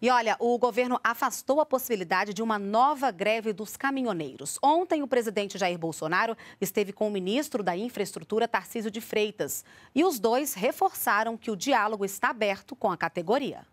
E olha, o governo afastou a possibilidade de uma nova greve dos caminhoneiros. Ontem, o presidente Jair Bolsonaro esteve com o ministro da Infraestrutura, Tarcísio de Freitas. E os dois reforçaram que o diálogo está aberto com a categoria.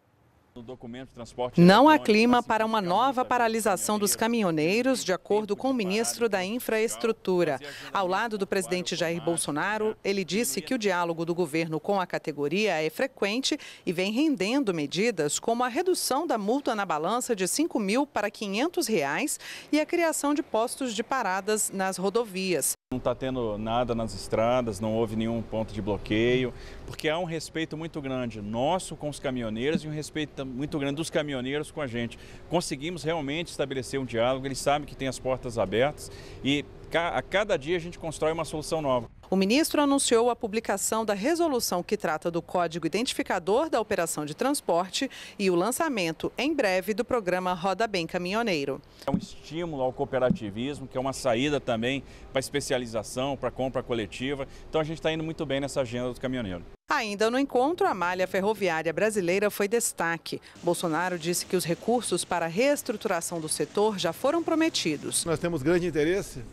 Não há clima assim para uma nova paralisação dos caminhoneiros, de acordo com o ministro da Infraestrutura. Ao lado do presidente Jair Bolsonaro, ele disse que o diálogo do governo com a categoria é frequente e vem rendendo medidas como a redução da multa na balança de R$ 5 mil para R$ 500 reais e a criação de postos de paradas nas rodovias. Não está tendo nada nas estradas, não houve nenhum ponto de bloqueio, porque há um respeito muito grande nosso com os caminhoneiros e um respeito muito grande dos caminhoneiros com a gente. Conseguimos realmente estabelecer um diálogo, eles sabem que tem as portas abertas e a cada dia a gente constrói uma solução nova. O ministro anunciou a publicação da resolução que trata do código identificador da operação de transporte e o lançamento, em breve, do programa Roda Bem Caminhoneiro. É um estímulo ao cooperativismo, que é uma saída também para especialização, para compra coletiva. Então a gente está indo muito bem nessa agenda do caminhoneiro. Ainda no encontro, a malha ferroviária brasileira foi destaque. Bolsonaro disse que os recursos para a reestruturação do setor já foram prometidos. Nós temos grande interesse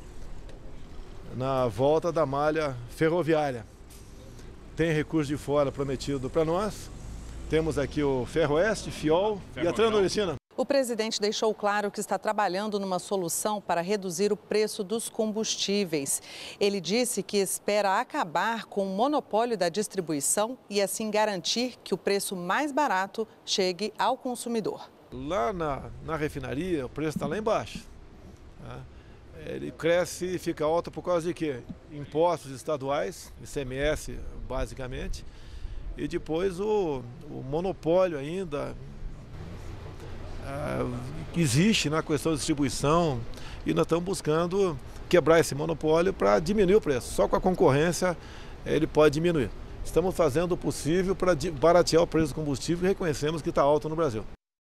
na volta da malha ferroviária. Tem recurso de fora prometido para nós. Temos aqui o Ferroeste, Fiol Ferro e a Transnordestina. O presidente deixou claro que está trabalhando numa solução para reduzir o preço dos combustíveis. Ele disse que espera acabar com o monopólio da distribuição e assim garantir que o preço mais barato chegue ao consumidor. Lá na, na refinaria, o preço está lá embaixo. Né? ele cresce e fica alto por causa de quê? Impostos estaduais, ICMS basicamente, e depois o, o monopólio ainda ah, existe na questão da distribuição e nós estamos buscando quebrar esse monopólio para diminuir o preço. Só com a concorrência eh, ele pode diminuir. Estamos fazendo o possível para baratear o preço do combustível e reconhecemos que está alto no Brasil.